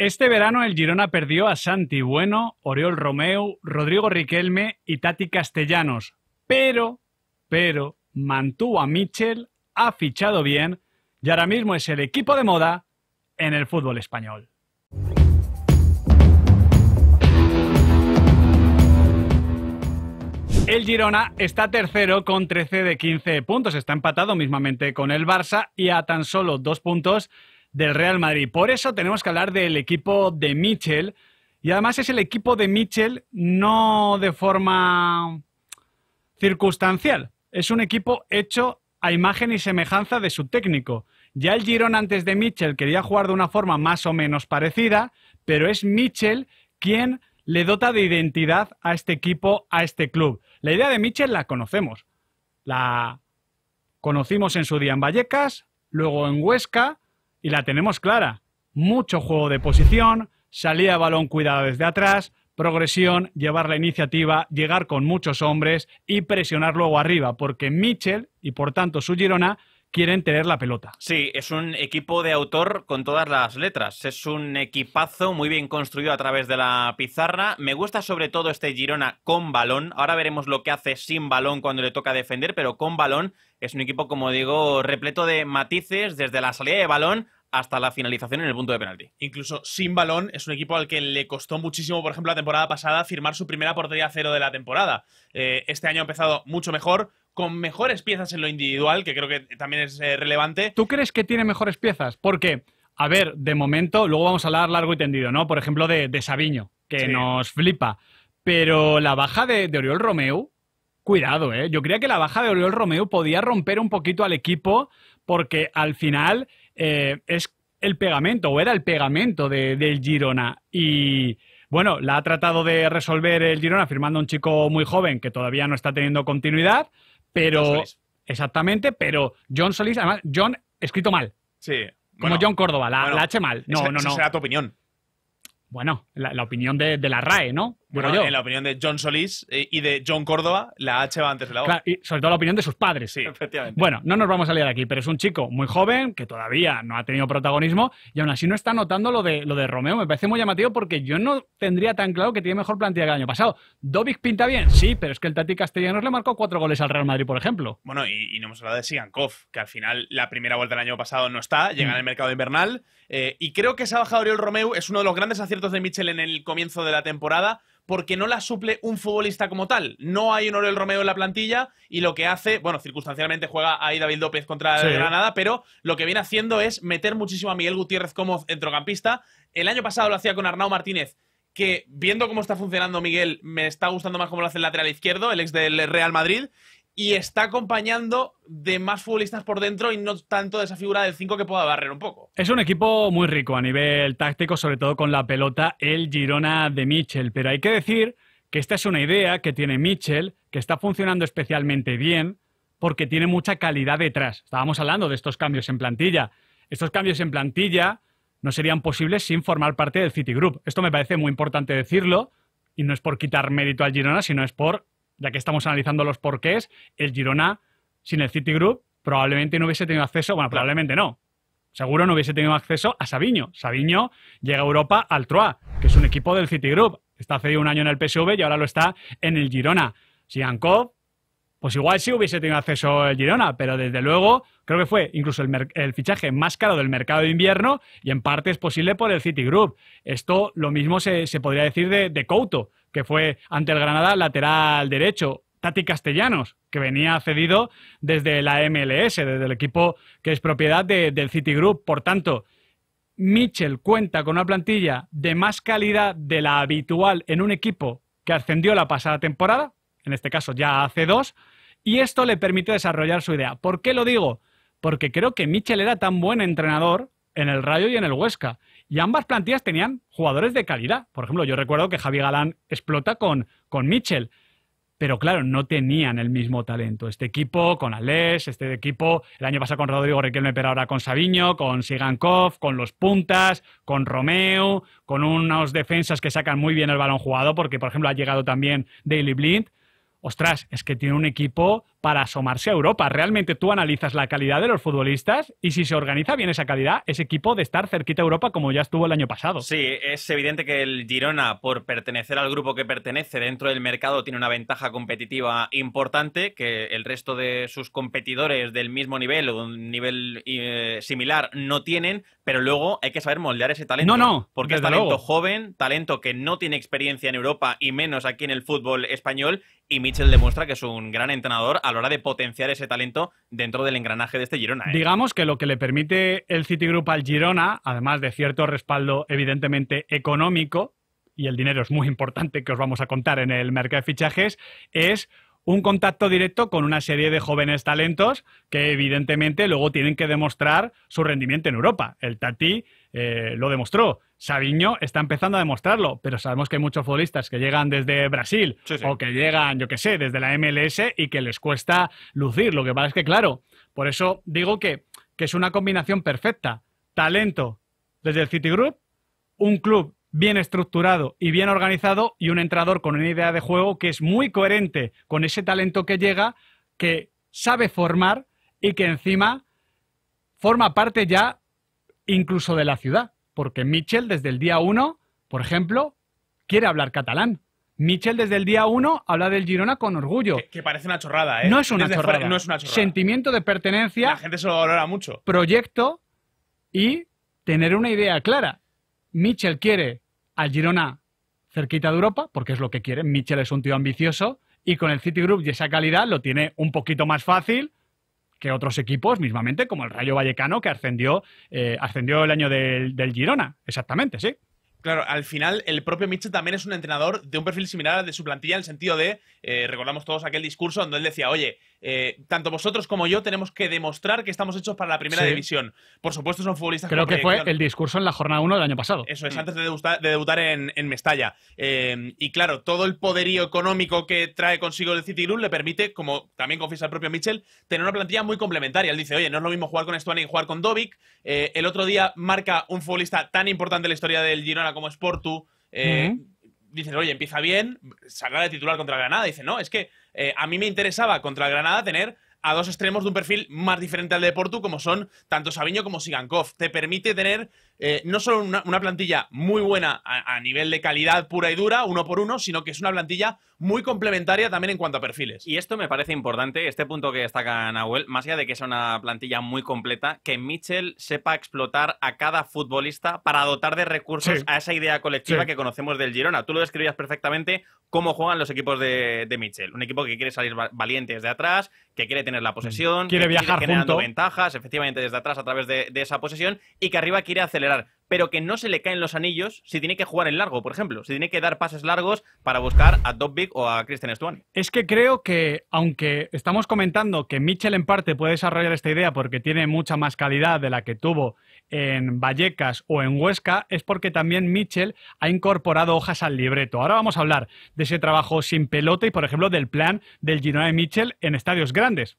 Este verano el Girona perdió a Santi Bueno, Oriol Romeu, Rodrigo Riquelme y Tati Castellanos, pero, pero, mantuvo a Mitchell, ha fichado bien y ahora mismo es el equipo de moda en el fútbol español. El Girona está tercero con 13 de 15 puntos. Está empatado mismamente con el Barça y a tan solo dos puntos del Real Madrid. Por eso tenemos que hablar del equipo de Mitchell. Y además es el equipo de Mitchell no de forma circunstancial. Es un equipo hecho a imagen y semejanza de su técnico. Ya el Girón antes de Mitchell quería jugar de una forma más o menos parecida, pero es Mitchell quien le dota de identidad a este equipo, a este club. La idea de Mitchell la conocemos. La conocimos en su día en Vallecas, luego en Huesca y la tenemos clara. Mucho juego de posición, salida de balón cuidada desde atrás, progresión, llevar la iniciativa, llegar con muchos hombres y presionar luego arriba, porque Mitchell y por tanto su Girona quieren tener la pelota. Sí, es un equipo de autor con todas las letras. Es un equipazo muy bien construido a través de la pizarra. Me gusta sobre todo este Girona con balón. Ahora veremos lo que hace sin balón cuando le toca defender, pero con balón es un equipo, como digo, repleto de matices desde la salida de balón hasta la finalización en el punto de penalti. Incluso sin balón es un equipo al que le costó muchísimo, por ejemplo, la temporada pasada firmar su primera portería cero de la temporada. Eh, este año ha empezado mucho mejor, con mejores piezas en lo individual, que creo que también es eh, relevante. ¿Tú crees que tiene mejores piezas? Porque, a ver, de momento, luego vamos a hablar largo y tendido, ¿no? Por ejemplo, de, Sabiño, que nos flipa. Pero la baja de, de Oriol Romeu, cuidado, ¿eh? Yo creía que la baja de Oriol Romeu podía romper un poquito al equipo, porque al final eh, es el pegamento, o era el pegamento de, del Girona. Y bueno, la ha tratado de resolver el Girona firmando un chico muy joven que todavía no está teniendo continuidad, pero. Exactamente, pero John Solís, además, John escrito mal. Sí. Como John Córdoba, la, ha mal. No, no, no. Esa será tu opinión. Bueno, la, opinión de, de, la RAE, ¿no? Bueno, en la opinión de John Solís eh, y de John Córdoba, la H va antes de la O. Claro, y sobre todo la opinión de sus padres. Sí, efectivamente. Bueno, no nos vamos a liar aquí, pero es un chico muy joven que todavía no ha tenido protagonismo y aún así no está notando lo de, lo de Romeo. Me parece muy llamativo porque yo no tendría tan claro que tiene mejor plantilla que el año pasado. Dobic pinta bien, sí, pero es que el Tati Castellanos le marcó cuatro goles al Real Madrid, por ejemplo. Bueno, y, no hemos hablado de Sigankov, que al final la primera vuelta del año pasado no está, llega mm. en el mercado invernal. Eh, y creo que esa ha bajado Oriol Romeo. es uno de los grandes aciertos de Michel en el comienzo de la temporada porque no la suple un futbolista como tal. No hay un Oroel Romeo en la plantilla y lo que hace, bueno, circunstancialmente juega ahí David López contra Granada, pero lo que viene haciendo es meter muchísimo a Miguel Gutiérrez como centrocampista. El año pasado lo hacía con Arnau Martínez, que viendo cómo está funcionando Miguel, me está gustando más cómo lo hace el lateral izquierdo, el ex del Real Madrid y está acompañando de más futbolistas por dentro y no tanto de esa figura del 5 que pueda barrer un poco. Es un equipo muy rico a nivel táctico, sobre todo con la pelota, el Girona de Mitchell, pero hay que decir que esta es una idea que tiene Mitchell, que está funcionando especialmente bien porque tiene mucha calidad detrás. Estábamos hablando de estos cambios en plantilla. Estos cambios en plantilla no serían posibles sin formar parte del Citigroup. Esto me parece muy importante decirlo y no es por quitar mérito al Girona, sino es por ya que estamos analizando los porqués, el Girona sin el Citigroup probablemente no hubiese tenido acceso, bueno, probablemente no, seguro no hubiese tenido acceso a Sabiño. Sabiño llega a Europa al TroA, que es un equipo del Citigroup. Está hace un año en el PSV y ahora lo está en el Girona. Si hanko pues igual sí hubiese tenido acceso el Girona, pero desde luego creo que fue incluso el, fichaje más caro del mercado de invierno y en parte es posible por el Citigroup. Esto lo mismo se, podría decir de, de Couto que fue ante el Granada, lateral derecho. Tati Castellanos, que venía cedido desde la MLS, desde el equipo que es propiedad de, del Citigroup. Por tanto, Mitchell cuenta con una plantilla de más calidad de la habitual en un equipo que ascendió la pasada temporada, en este caso ya hace dos, y esto le permite desarrollar su idea. ¿Por qué lo digo? Porque creo que Mitchell era tan buen entrenador en el Rayo y en el Huesca, y ambas plantillas tenían jugadores de calidad. Por ejemplo, yo recuerdo que Javi Galán explota con, con Mitchell. Pero claro, no tenían el mismo talento. Este equipo con Alés, este equipo el año pasado con Rodrigo Riquelme, pero ahora con Sabiño, con Sigankov, con los puntas, con Romeo, con unos defensas que sacan muy bien el balón jugado, porque por ejemplo ha llegado también Daily Blind ostras, es que tiene un equipo para asomarse a Europa. Realmente tú analizas la calidad de los futbolistas y si se organiza bien esa calidad, ese equipo de estar cerquita a Europa como ya estuvo el año pasado. Sí, es evidente que el Girona, por pertenecer al grupo que pertenece dentro del mercado, tiene una ventaja competitiva importante que el resto de sus competidores del mismo nivel o un nivel eh, similar no tienen, pero luego hay que saber moldear ese talento. No, no. Porque es talento joven, talento que no tiene experiencia en Europa y menos aquí en el fútbol español y Mitchell demuestra que es un gran entrenador a la hora de potenciar ese talento dentro del engranaje de este Girona. ¿eh? Digamos que lo que le permite el Citigroup al Girona, además de cierto respaldo evidentemente económico, y el dinero es muy importante que os vamos a contar en el mercado de fichajes, es un contacto directo con una serie de jóvenes talentos que evidentemente luego tienen que demostrar su rendimiento en Europa. El Tati eh, lo demostró. Sabiño está empezando a demostrarlo, pero sabemos que hay muchos futbolistas que llegan desde Brasil o que llegan, yo qué sé, desde la MLS y que les cuesta lucir. Lo que pasa es que, claro, por eso digo que, que es una combinación perfecta. Talento desde el Citigroup, un club bien estructurado y bien organizado y un entrador con una idea de juego que es muy coherente con ese talento que llega, que sabe formar y que encima forma parte ya incluso de la ciudad, porque Mitchell desde el día uno, por ejemplo, quiere hablar catalán. Mitchell desde el día uno habla del Girona con orgullo. Que, parece una chorrada, ¿eh? No es una, chorrada. no es una chorrada. Sentimiento de pertenencia. La gente se lo valora mucho. Proyecto y tener una idea clara. Mitchell quiere al Girona cerquita de Europa, porque es lo que quiere. Mitchell es un tío ambicioso y con el Citigroup y esa calidad lo tiene un poquito más fácil que otros equipos, mismamente, como el Rayo Vallecano, que ascendió, eh, ascendió el año del, Girona. Exactamente, sí. Claro, al final el propio Mitchell también es un entrenador de un perfil similar al de su plantilla en el sentido de, eh, recordamos todos aquel discurso donde él decía, oye, eh, tanto vosotros como yo tenemos que demostrar que estamos hechos para la primera división. Por supuesto, son futbolistas Creo que fue el discurso en la jornada 1 del año pasado. Eso es, mm. antes de debutar, en, Mestalla. Em, y claro, todo el poderío económico que trae consigo el City Group le permite, como también confiesa el propio Mitchell, tener una plantilla muy complementaria. Él dice, oye, no es lo mismo jugar con Estuani y jugar con Dovic. Eh, el otro día marca un futbolista tan importante en la historia del Girona como Sportu. Eh, dices, oye, empieza bien, saldrá de titular contra Granada. Dice, no, es que eh, a mí me interesaba contra Granada tener a dos extremos de un perfil más diferente al de Portu, como son tanto Sabiño como Sigankov. Te permite tener eh, no solo una, plantilla muy buena a, nivel de calidad pura y dura, uno por uno, sino que es una plantilla muy complementaria también en cuanto a perfiles. Y esto me parece importante, este punto que destaca Nahuel, más allá de que sea una plantilla muy completa, que Mitchell sepa explotar a cada futbolista para dotar de recursos a esa idea colectiva que conocemos del Girona. Tú lo describías perfectamente cómo juegan los equipos de, de Mitchell. Un equipo que quiere salir valientes de atrás, que quiere tener la mm. posesión, quiere viajar generando ventajas, efectivamente desde atrás a través de, esa posesión, y que arriba quiere acelerar, pero que no se le caen los anillos si tiene que jugar en largo, por ejemplo, si tiene que dar pases largos para buscar a Dobbik o a Christian Stuani. Es que creo que, aunque estamos comentando que Mitchell en parte puede desarrollar esta idea porque tiene mucha más calidad de la que tuvo en Vallecas o en Huesca es porque también Mitchell ha incorporado hojas al libreto. Ahora vamos a hablar de ese trabajo sin pelota y, por ejemplo, del plan del Girona de Mitchell en estadios grandes,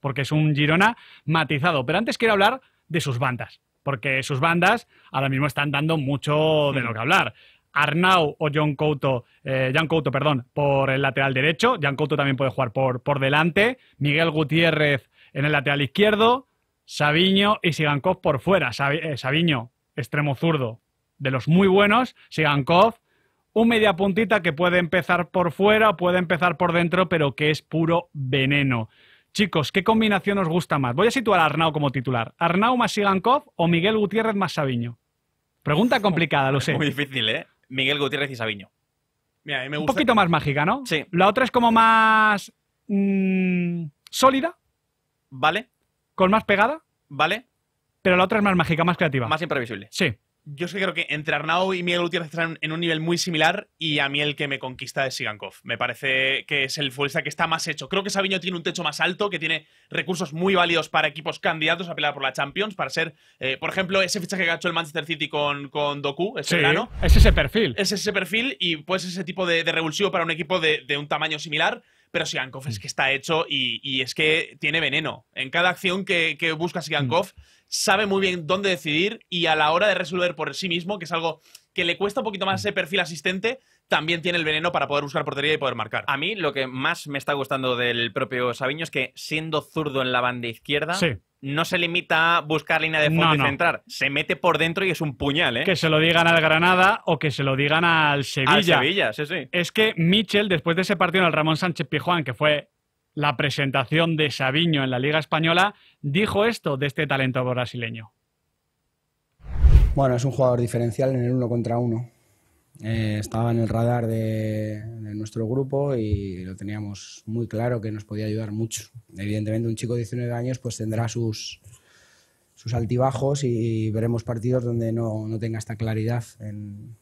porque es un Girona matizado. Pero antes quiero hablar de sus bandas, porque sus bandas ahora mismo están dando mucho de lo que hablar. Arnau o John Couto, eh, Couto, perdón, por el lateral derecho. John Couto también puede jugar por, por delante. Miguel Gutiérrez en el lateral izquierdo. Sabiño y Sigankov por fuera. Eh, Sabiño, extremo zurdo, de los muy buenos. Sigankov, un media puntita que puede empezar por fuera, puede empezar por dentro, pero que es puro veneno. Chicos, ¿qué combinación os gusta más? Voy a situar a Arnau como titular. ¿Arnau más Sigankov o Miguel Gutiérrez más Sabiño? Pregunta complicada, lo sé. Muy difícil, ¿eh? Miguel Gutiérrez y Sabiño. Mira, me gusta... Un poquito más mágica, ¿no? Sí. La otra es como más. Mm, sólida. Vale con más pegada, ¿vale? Pero la otra es más mágica, más creativa. Más imprevisible. Sí. Yo sí creo que entre Arnau y Miguel Gutiérrez están en un nivel muy similar y a mí el que me conquista es Sigankov. Me parece que es el fuerza que está más hecho. Creo que Sabiño tiene un techo más alto, que tiene recursos muy válidos para equipos candidatos a pelear por la Champions, para ser, eh, por ejemplo, ese fichaje que ha hecho el Manchester City con, Doku ese sí, Es ese perfil. Es ese perfil y pues ese tipo de, revulsivo para un equipo de un tamaño similar pero Siankov es mm. que está hecho y, es que tiene veneno. En cada acción que, busca Siankov, mm. sabe muy bien dónde decidir y a la hora de resolver por sí mismo, que es algo que le cuesta un poquito más mm. ese perfil asistente, también tiene el veneno para poder buscar portería y poder marcar. A mí lo que más me está gustando del propio Sabiño es que siendo zurdo en la banda izquierda, sí no se limita a buscar línea de fondo y centrar. Se mete por dentro y es un puñal, ¿eh? Que se lo digan al Granada o que se lo digan al Sevilla. Es que Mitchell, después de ese partido en el Ramón Sánchez Pijuán, que fue la presentación de Sabiño en la Liga Española, dijo esto de este talento brasileño. Bueno, es un jugador diferencial en el uno contra uno. Eh, estaba en el radar de, nuestro grupo y lo teníamos muy claro que nos podía ayudar mucho. Evidentemente, un chico de 19 años pues tendrá sus, sus altibajos y, veremos partidos donde no, tenga esta claridad en,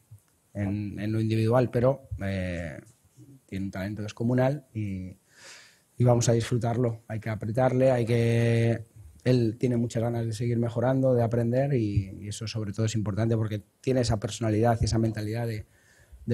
lo individual, pero eh, tiene un talento descomunal y vamos a disfrutarlo. Hay que apretarle, hay que él tiene muchas ganas de seguir mejorando, de aprender y, eso sobre todo es importante porque tiene esa personalidad y esa mentalidad de,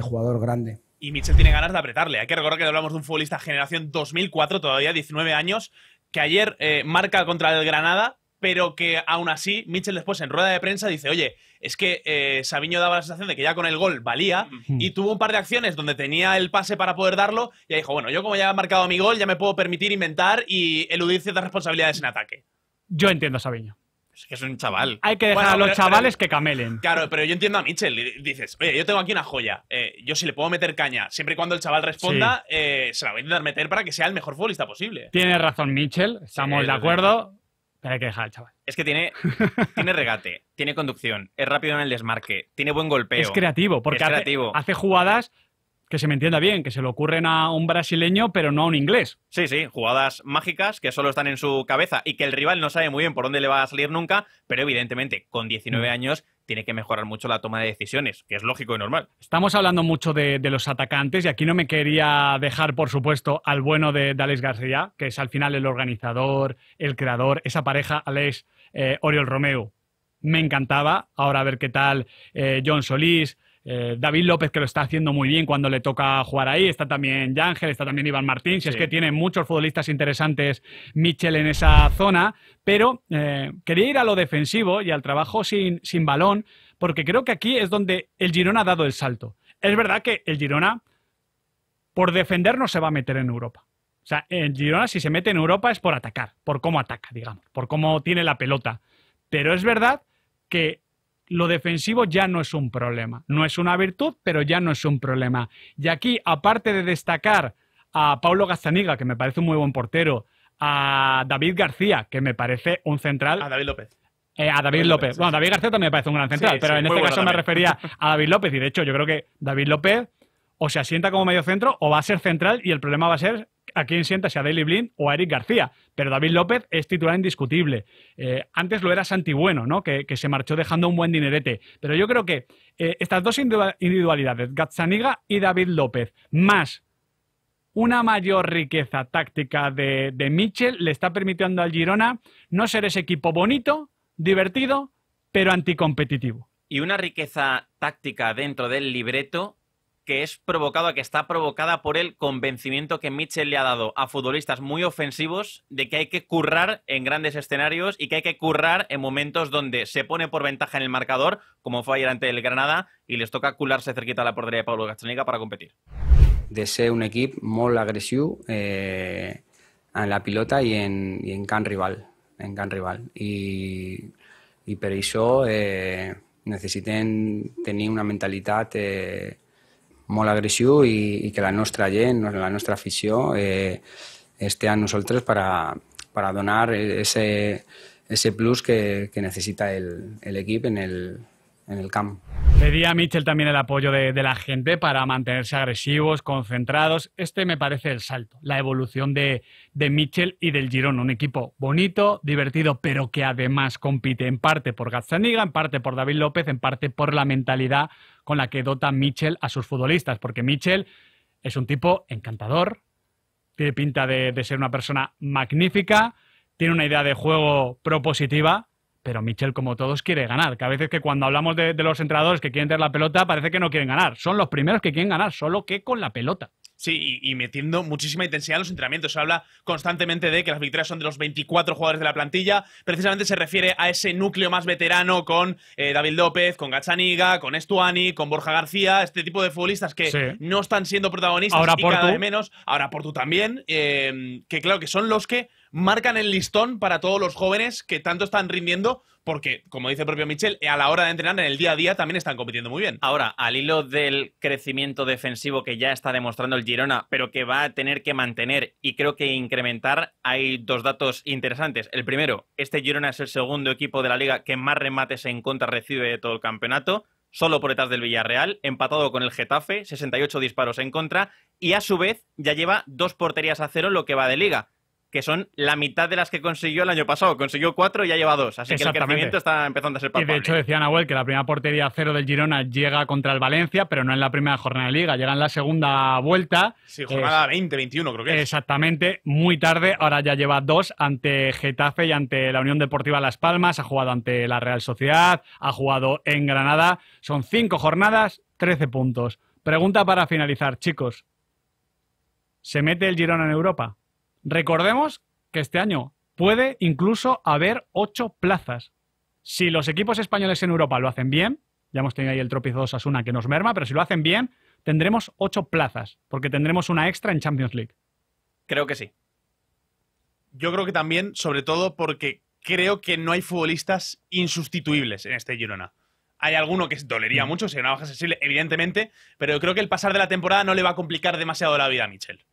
jugador grande. Y Mitchell tiene ganas de apretarle. Hay que recordar que hablamos de un futbolista generación 2004, todavía 19 años, que ayer eh, marca contra el Granada, pero que aún así Mitchell después en rueda de prensa dice, oye, es que eh, Sabiño daba la sensación de que ya con el gol valía y tuvo un par de acciones donde tenía el pase para poder darlo y ahí dijo, bueno, yo como ya he marcado mi gol ya me puedo permitir inventar y eludir ciertas responsabilidades en ataque. Yo entiendo a Sabiño. Es que es un chaval. Hay que dejar a los chavales que camelen. Claro, pero yo entiendo a Mitchell. Dices, oye, yo tengo aquí una joya. Eh, yo si le puedo meter caña, siempre y cuando el chaval responda, eh, se la voy a intentar meter para que sea el mejor futbolista posible. Tiene razón Mitchell, estamos de acuerdo, pero hay que dejar al chaval. Es que tiene, tiene regate, tiene conducción, es rápido en el desmarque, tiene buen golpeo. Es creativo, porque hace jugadas que se me entienda bien, que se le ocurren a un brasileño, pero no a un inglés. Sí, sí, jugadas mágicas que solo están en su cabeza y que el rival no sabe muy bien por dónde le va a salir nunca, pero evidentemente con 19 mm. años tiene que mejorar mucho la toma de decisiones, que es lógico y normal. Estamos hablando mucho de, los atacantes y aquí no me quería dejar, por supuesto, al bueno de, Alex García, que es al final el organizador, el creador, esa pareja, Alex eh, Oriol Romeo. Me encantaba. Ahora a ver qué tal eh, John Solís, eh, David López, que lo está haciendo muy bien cuando le toca jugar ahí. Está también Yángel, está también Iván Martín. Si es que tiene muchos futbolistas interesantes, Michel en esa zona. Pero eh, quería ir a lo defensivo y al trabajo sin, sin balón, porque creo que aquí es donde el Girona ha dado el salto. Es verdad que el Girona, por defender, no se va a meter en Europa. O sea, el Girona, si se mete en Europa, es por atacar, por cómo ataca, digamos, por cómo tiene la pelota. Pero es verdad que lo defensivo ya no es un problema. No es una virtud, pero ya no es un problema. Y aquí, aparte de destacar a Paulo Gazaniga, que me parece un muy buen portero, a David García, que me parece un central. A David López. Eh, a David López. Bueno, David García también me parece un gran central, pero en este caso me refería a David López. Y de hecho, yo creo que David López o se asienta como medio centro o va a ser central y el problema va a ser a quién sienta, si a Daley Blind o a Eric García. Pero David López es titular indiscutible. Eh, antes lo era Santi Bueno, ¿no? Que, se marchó dejando un buen dinerete. Pero yo creo que eh, estas dos individualidades, Gazzaniga y David López, más una mayor riqueza táctica de, de Mitchell, le está permitiendo al Girona no ser ese equipo bonito, divertido, pero anticompetitivo. Y una riqueza táctica dentro del libreto que es provocado, que está provocada por el convencimiento que Mitchell le ha dado a futbolistas muy ofensivos de que hay que currar en grandes escenarios y que hay que currar en momentos donde se pone por ventaja en el marcador, como fue ayer ante el Granada, y les toca cularse cerquita a la portería de Pablo Castanica para competir. De ser un equipo muy agresivo eh, en la pilota y en, can rival. En can rival. Y, y per això eh, una mentalidad... Eh, Mola agressiu y que la nuestra gent, la nuestra afició, eh, esté a nosotros para, para donar ese, ese plus que, que necesita el, el equipo en el, en el campo. Pedía a Mitchell también el apoyo de, la gente para mantenerse agresivos, concentrados. Este me parece el salto, la evolución de, Mitchell y del Girón. Un equipo bonito, divertido, pero que además compite en parte por Gazzaniga, en parte por David López, en parte por la mentalidad con la que dota Mitchell a sus futbolistas. Porque Mitchell es un tipo encantador, tiene pinta de ser una persona magnífica, tiene una idea de juego propositiva pero Michel, como todos, quiere ganar. Que a veces que cuando hablamos de, los entrenadores que quieren tener la pelota, parece que no quieren ganar. Son los primeros que quieren ganar, solo que con la pelota. Sí, y, metiendo muchísima intensidad en los entrenamientos. Se habla constantemente de que las victorias son de los 24 jugadores de la plantilla. Precisamente se refiere a ese núcleo más veterano con eh, David López, con Gachaniga, con Estuani, con Borja García, este tipo de futbolistas que no están siendo protagonistas ahora y cada menos. Ahora por tú también, eh, que claro que son los que marcan el listón para todos los jóvenes que tanto están rindiendo, porque, como dice el propio Michel, a la hora de entrenar en el día a día también están compitiendo muy bien. Ahora, al hilo del crecimiento defensivo que ya está demostrando el Girona, pero que va a tener que mantener y creo que incrementar, hay dos datos interesantes. El primero, este Girona es el segundo equipo de la liga que más remates en contra recibe de todo el campeonato solo por detrás del Villarreal, empatado con el Getafe, 68 disparos en contra, y a su vez ya lleva dos porterías a cero en lo que va de liga que son la mitad de las que consiguió el año pasado. Consiguió cuatro y ya lleva dos. Así que el crecimiento está empezando a ser palpable. Y de hecho decía Nahuel que la primera portería cero del Girona llega contra el Valencia, pero no en la primera jornada de Liga, llega en la segunda vuelta. Sí, jornada 20, 21 creo que es. Exactamente, muy tarde. Ahora ya lleva dos ante Getafe y ante la Unión Deportiva Las Palmas. Ha jugado ante la Real Sociedad, ha jugado en Granada. Son cinco jornadas, 13 puntos. Pregunta para finalizar, chicos. ¿Se mete el Girona en Europa? Recordemos que este año puede incluso haber ocho plazas. Si los equipos españoles en Europa lo hacen bien, ya hemos tenido ahí el tropiezo de que nos merma, pero si lo hacen bien, tendremos ocho plazas, porque tendremos una extra en Champions League. Creo que sí. Yo creo que también, sobre todo porque creo que no hay futbolistas insustituibles en este Girona. Hay alguno que dolería mm. mucho, sería una baja sensible, evidentemente, pero yo creo que el pasar de la temporada no le va a complicar demasiado la vida a Michel.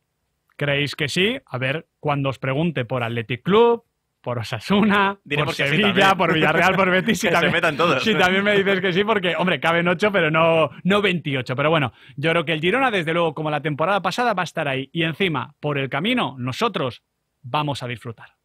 ¿Creéis que sí? A ver, cuando os pregunte por Athletic Club, por Osasuna, por Sevilla, por Villarreal, por Betis. Si también, todos. Si también me dices que sí, porque, hombre, caben 8, pero no, no 28. Pero bueno, yo creo que el Girona, desde luego, como la temporada pasada, va a estar ahí. Y encima, por el camino, nosotros vamos a disfrutar.